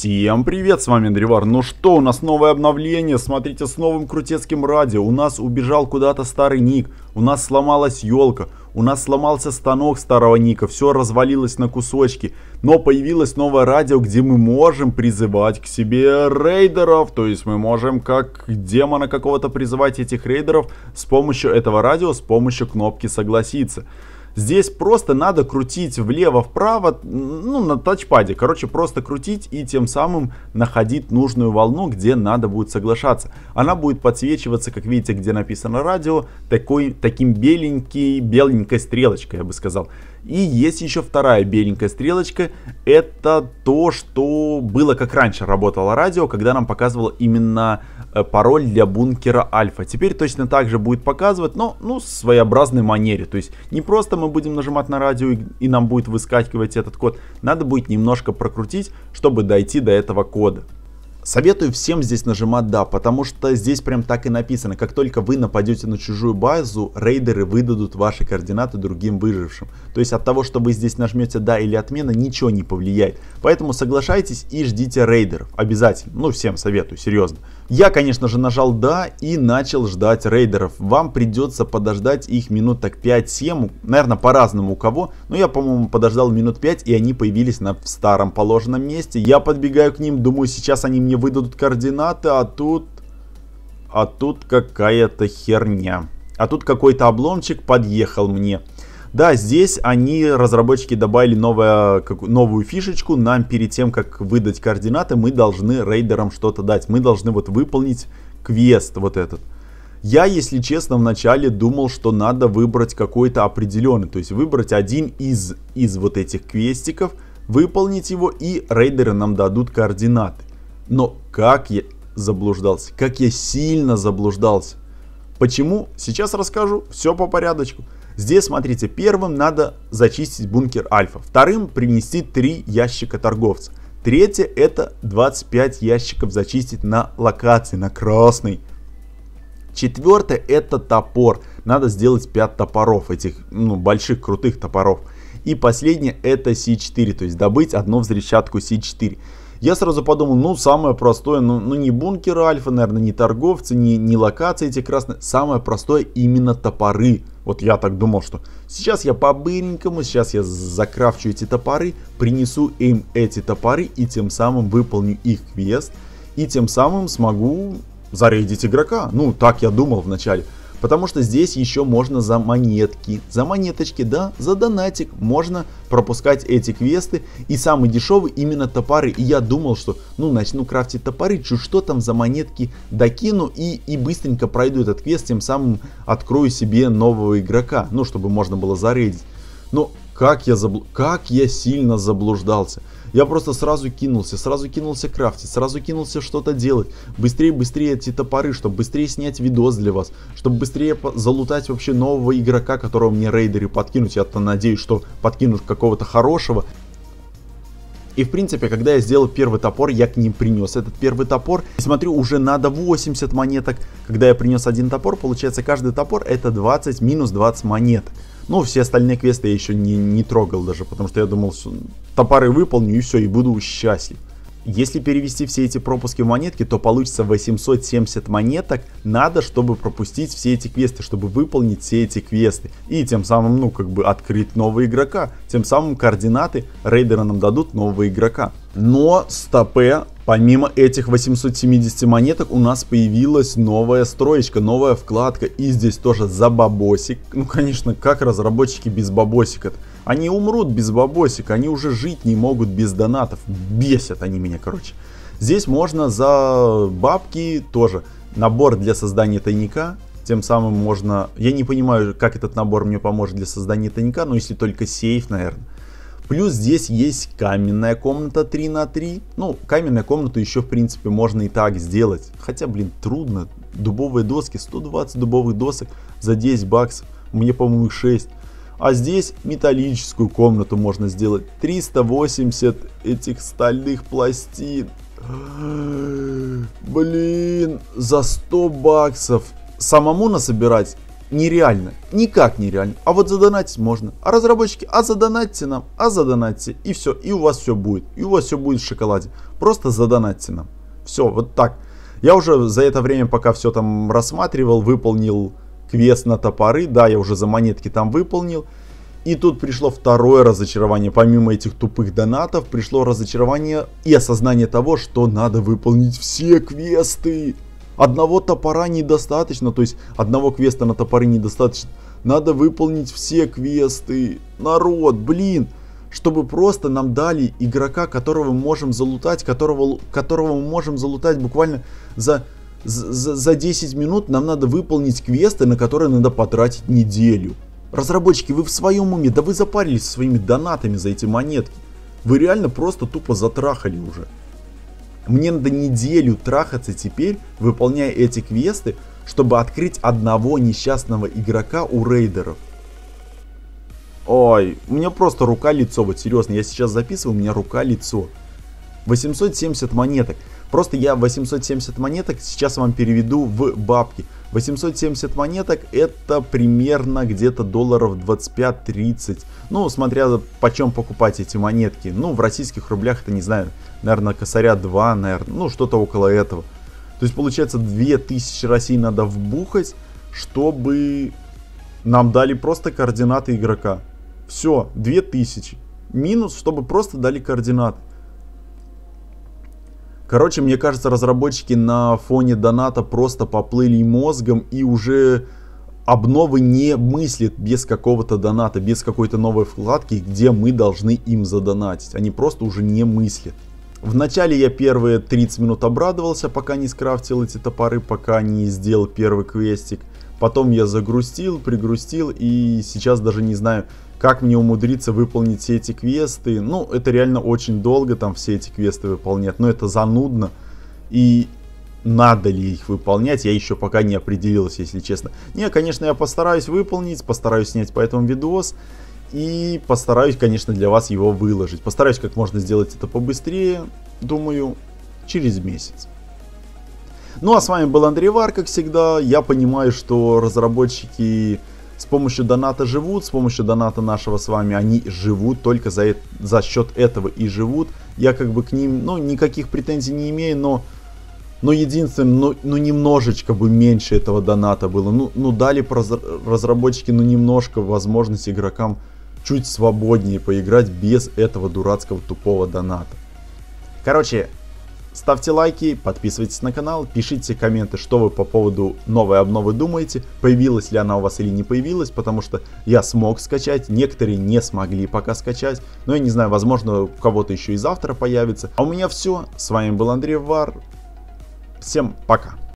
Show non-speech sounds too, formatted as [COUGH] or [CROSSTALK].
Всем привет, с вами Андревар. Ну что, у нас новое обновление, смотрите, с новым крутецким радио. У нас убежал куда-то старый ник, у нас сломалась елка, у нас сломался станок старого ника, все развалилось на кусочки. Но появилось новое радио, где мы можем призывать к себе рейдеров. То есть мы можем как демона какого-то призывать этих рейдеров с помощью этого радио, с помощью кнопки согласиться. Здесь просто надо крутить влево-вправо, ну, на тачпаде. Короче, просто крутить и тем самым находить нужную волну, где надо будет соглашаться. Она будет подсвечиваться, как видите, где написано радио, такой, таким беленький, беленькой стрелочкой, я бы сказал. И есть еще вторая беленькая стрелочка. Это то, что было как раньше работало радио, когда нам показывало именно э, пароль для бункера Альфа. Теперь точно так же будет показывать, но ну, в своеобразной манере. То есть не просто мы будем нажимать на радио и, и нам будет выскакивать этот код. Надо будет немножко прокрутить, чтобы дойти до этого кода. Советую всем здесь нажимать «Да», потому что здесь прям так и написано. Как только вы нападете на чужую базу, рейдеры выдадут ваши координаты другим выжившим. То есть от того, что вы здесь нажмете «Да» или «Отмена», ничего не повлияет. Поэтому соглашайтесь и ждите рейдеров. Обязательно. Ну, всем советую, серьезно. Я, конечно же, нажал «Да» и начал ждать рейдеров. Вам придется подождать их минут так 5-7, наверное, по-разному у кого. Но я, по-моему, подождал минут 5, и они появились на старом положенном месте. Я подбегаю к ним, думаю, сейчас они мне выдадут координаты, а тут... А тут какая-то херня. А тут какой-то обломчик подъехал мне. Да, здесь они, разработчики, добавили новое, как, новую фишечку. Нам перед тем, как выдать координаты, мы должны рейдерам что-то дать. Мы должны вот выполнить квест вот этот. Я, если честно, вначале думал, что надо выбрать какой-то определенный. То есть выбрать один из, из вот этих квестиков, выполнить его, и рейдеры нам дадут координаты. Но как я заблуждался, как я сильно заблуждался. Почему? Сейчас расскажу, все по порядочку. Здесь, смотрите, первым надо зачистить бункер альфа, вторым принести 3 ящика торговца. Третье это 25 ящиков зачистить на локации, на красный. Четвертое это топор. Надо сделать 5 топоров, этих ну, больших крутых топоров. И последнее это с 4 то есть добыть одну взрывчатку с 4 Я сразу подумал, ну самое простое, ну, ну не бункер альфа, наверное, не торговцы, не, не локации эти красные. Самое простое именно топоры. Вот я так думал, что сейчас я по-быренькому, сейчас я закрафчу эти топоры, принесу им эти топоры и тем самым выполню их квест. И тем самым смогу зарейдить игрока. Ну, так я думал вначале. начале. Потому что здесь еще можно за монетки. За монеточки, да, за донатик можно пропускать эти квесты. И самый дешевый именно топоры. И я думал, что ну начну крафтить топоры, чуть что там за монетки докину и, и быстренько пройду этот квест. Тем самым открою себе нового игрока. Ну, чтобы можно было зарейдить. Но как я, забл... как я сильно заблуждался. Я просто сразу кинулся, сразу кинулся крафтить, сразу кинулся что-то делать. Быстрее, быстрее эти топоры, чтобы быстрее снять видос для вас. Чтобы быстрее залутать вообще нового игрока, которого мне рейдеры подкинуть. Я-то надеюсь, что подкинут какого-то хорошего. И в принципе, когда я сделал первый топор, я к ним принес этот первый топор. И смотрю, уже надо 80 монеток. Когда я принес один топор, получается каждый топор это 20 минус 20 монеток. Ну, все остальные квесты я еще не, не трогал даже, потому что я думал, что топоры выполню и все, и буду счастлив. Если перевести все эти пропуски в монетки, то получится 870 монеток надо, чтобы пропустить все эти квесты, чтобы выполнить все эти квесты. И тем самым, ну, как бы открыть нового игрока. Тем самым координаты рейдера нам дадут нового игрока. Но стопе Помимо этих 870 монеток у нас появилась новая строечка, новая вкладка. И здесь тоже за бабосик. Ну, конечно, как разработчики без бабосика Они умрут без бабосик, они уже жить не могут без донатов. Бесят они меня, короче. Здесь можно за бабки тоже. Набор для создания тайника, тем самым можно... Я не понимаю, как этот набор мне поможет для создания тайника, но если только сейф, наверное. Плюс здесь есть каменная комната 3 на 3. Ну, каменную комнату еще, в принципе, можно и так сделать. Хотя, блин, трудно. Дубовые доски, 120 дубовых досок за 10 баксов. Мне, по-моему, их 6. А здесь металлическую комнату можно сделать. 380 этих стальных пластин. [GASPS] Блин, за 100 баксов. Самому насобирать нереально, никак нереально, а вот задонатить можно. А разработчики, а задонатьте нам, а задонатьте, и все, и у вас все будет, и у вас все будет в шоколаде. Просто задонатьте нам. Все, вот так. Я уже за это время, пока все там рассматривал, выполнил квест на топоры, да, я уже за монетки там выполнил. И тут пришло второе разочарование. Помимо этих тупых донатов, пришло разочарование и осознание того, что надо выполнить все квесты. Одного топора недостаточно, то есть одного квеста на топоры недостаточно. Надо выполнить все квесты. Народ, блин. Чтобы просто нам дали игрока, которого мы можем залутать, которого, которого мы можем залутать буквально за, за, за 10 минут. Нам надо выполнить квесты, на которые надо потратить неделю. Разработчики, вы в своем уме, да вы запарились своими донатами за эти монетки. Вы реально просто тупо затрахали уже. Мне надо неделю трахаться теперь, выполняя эти квесты, чтобы открыть одного несчастного игрока у рейдеров. Ой, у меня просто рука-лицо, вот серьезно, я сейчас записываю, у меня рука-лицо. 870 монеток. Просто я 870 монеток сейчас вам переведу в бабки. 870 монеток это примерно где-то долларов 25-30. Ну, смотря почем покупать эти монетки. Ну, в российских рублях это, не знаю, наверное, косаря 2, наверное, ну, что-то около этого. То есть, получается, 2000 России надо вбухать, чтобы нам дали просто координаты игрока. Все, 2000. Минус, чтобы просто дали координаты. Короче, мне кажется, разработчики на фоне доната просто поплыли мозгом и уже обновы не мыслят без какого-то доната, без какой-то новой вкладки, где мы должны им задонатить. Они просто уже не мыслят. Вначале я первые 30 минут обрадовался, пока не скрафтил эти топоры, пока не сделал первый квестик. Потом я загрустил, пригрустил и сейчас даже не знаю, как мне умудриться выполнить все эти квесты. Ну, это реально очень долго там все эти квесты выполнять, но это занудно. И надо ли их выполнять, я еще пока не определился, если честно. Не, конечно, я постараюсь выполнить, постараюсь снять по этому видос. И постараюсь, конечно, для вас его выложить. Постараюсь как можно сделать это побыстрее, думаю, через месяц. Ну а с вами был Андрей Вар, как всегда. Я понимаю, что разработчики помощью доната живут, с помощью доната нашего с вами они живут, только за, за счет этого и живут. Я как бы к ним, ну, никаких претензий не имею, но, но единственное, ну, ну немножечко бы меньше этого доната было. Ну, ну дали разработчики, ну, немножко возможность игрокам чуть свободнее поиграть без этого дурацкого тупого доната. Короче, Ставьте лайки, подписывайтесь на канал, пишите комменты, что вы по поводу новой обновы думаете, появилась ли она у вас или не появилась, потому что я смог скачать, некоторые не смогли пока скачать, но я не знаю, возможно у кого-то еще и завтра появится. А у меня все, с вами был Андрей Вар, всем пока.